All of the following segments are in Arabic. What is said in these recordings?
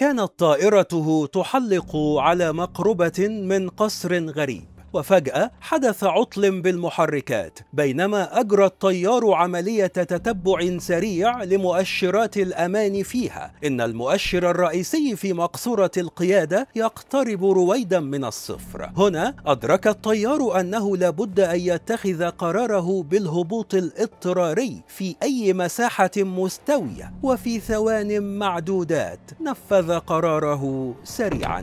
كانت طائرته تحلق على مقربة من قصر غريب وفجأة حدث عطل بالمحركات بينما أجرى الطيار عملية تتبع سريع لمؤشرات الأمان فيها إن المؤشر الرئيسي في مقصورة القيادة يقترب رويدا من الصفر هنا أدرك الطيار أنه لابد أن يتخذ قراره بالهبوط الاضطراري في أي مساحة مستوية وفي ثوان معدودات نفذ قراره سريعا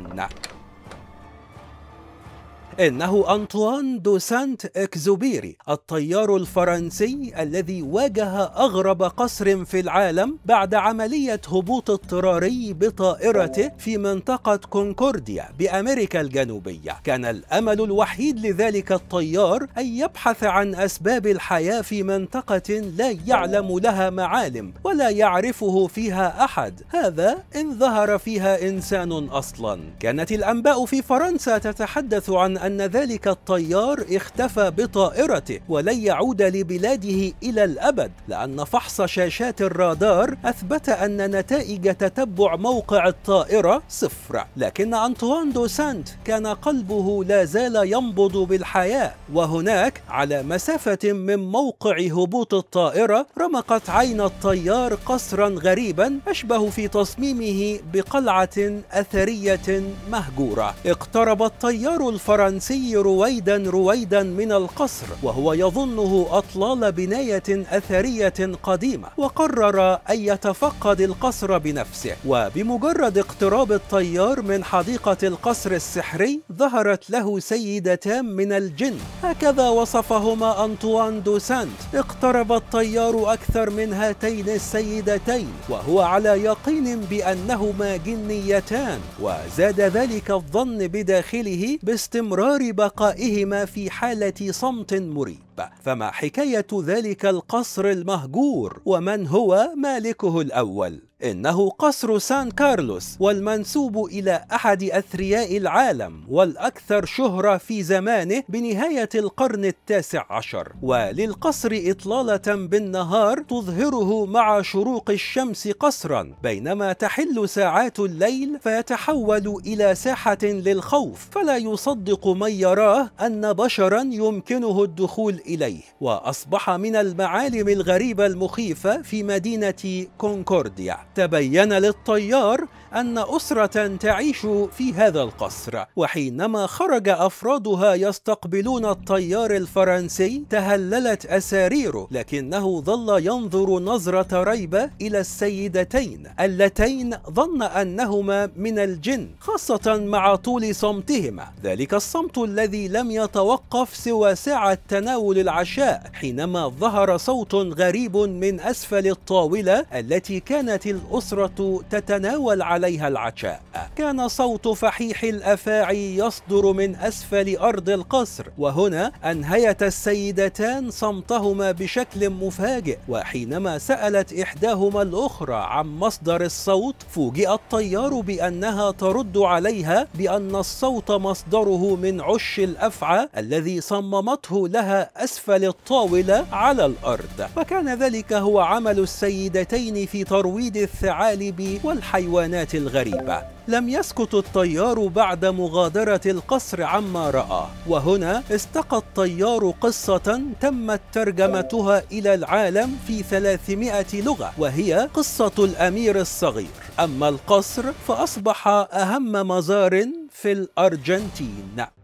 إنه أنطوان دو سانت إكزوبيري الطيار الفرنسي الذي واجه أغرب قصر في العالم بعد عملية هبوط اضطراري بطائرته في منطقة كونكورديا بأمريكا الجنوبية كان الأمل الوحيد لذلك الطيار أن يبحث عن أسباب الحياة في منطقة لا يعلم لها معالم ولا يعرفه فيها أحد هذا إن ظهر فيها إنسان أصلا كانت الأنباء في فرنسا تتحدث عن أن ذلك الطيار اختفى بطائرته ولن يعود لبلاده إلى الأبد لأن فحص شاشات الرادار أثبت أن نتائج تتبع موقع الطائرة صفر لكن أنطوان دو سانت كان قلبه لا زال ينبض بالحياة وهناك على مسافة من موقع هبوط الطائرة رمقت عين الطيار قصرا غريبا أشبه في تصميمه بقلعة أثرية مهجورة اقترب الطيار الفرنسي الفرنسي رويدا رويدا من القصر وهو يظنه أطلال بناية أثرية قديمة وقرر أن يتفقد القصر بنفسه وبمجرد اقتراب الطيار من حديقة القصر السحري ظهرت له سيدتان من الجن هكذا وصفهما أنطوان دو سانت اقترب الطيار أكثر من هاتين السيدتين وهو على يقين بأنهما جنيتان وزاد ذلك الظن بداخله باستمرار بقائهما في حالة صمت مريب الحب فما حكاية ذلك القصر المهجور ومن هو مالكه الأول إنه قصر سان كارلوس والمنسوب إلى أحد أثرياء العالم والأكثر شهرة في زمانه بنهاية القرن التاسع عشر وللقصر إطلالة بالنهار تظهره مع شروق الشمس قصرا بينما تحل ساعات الليل فيتحول إلى ساحة للخوف فلا يصدق من يراه أن بشرا يمكنه الدخول إليه وأصبح من المعالم الغريبة المخيفة في مدينة كونكورديا تبين للطيار أن أسرة تعيش في هذا القصر وحينما خرج أفرادها يستقبلون الطيار الفرنسي تهللت أساريره لكنه ظل ينظر نظرة ريبة إلى السيدتين اللتين ظن أنهما من الجن خاصة مع طول صمتهما ذلك الصمت الذي لم يتوقف سوى ساعة تناول العشاء حينما ظهر صوت غريب من أسفل الطاولة التي كانت الأسرة تتناول عليها العشاء كان صوت فحيح الأفاعي يصدر من أسفل أرض القصر وهنا أنهيت السيدتان صمتهما بشكل مفاجئ وحينما سألت إحداهما الأخرى عن مصدر الصوت فوجئ الطيار بأنها ترد عليها بأن الصوت مصدره من عش الأفعى الذي صممته لها أسفل الطاولة على الأرض وكان ذلك هو عمل السيدتين في ترويض الثعالب والحيوانات الغريبة لم يسكت الطيار بعد مغادرة القصر عما رأى وهنا استقى الطيار قصة تمت ترجمتها إلى العالم في 300 لغة وهي قصة الأمير الصغير أما القصر فأصبح أهم مزار في الأرجنتين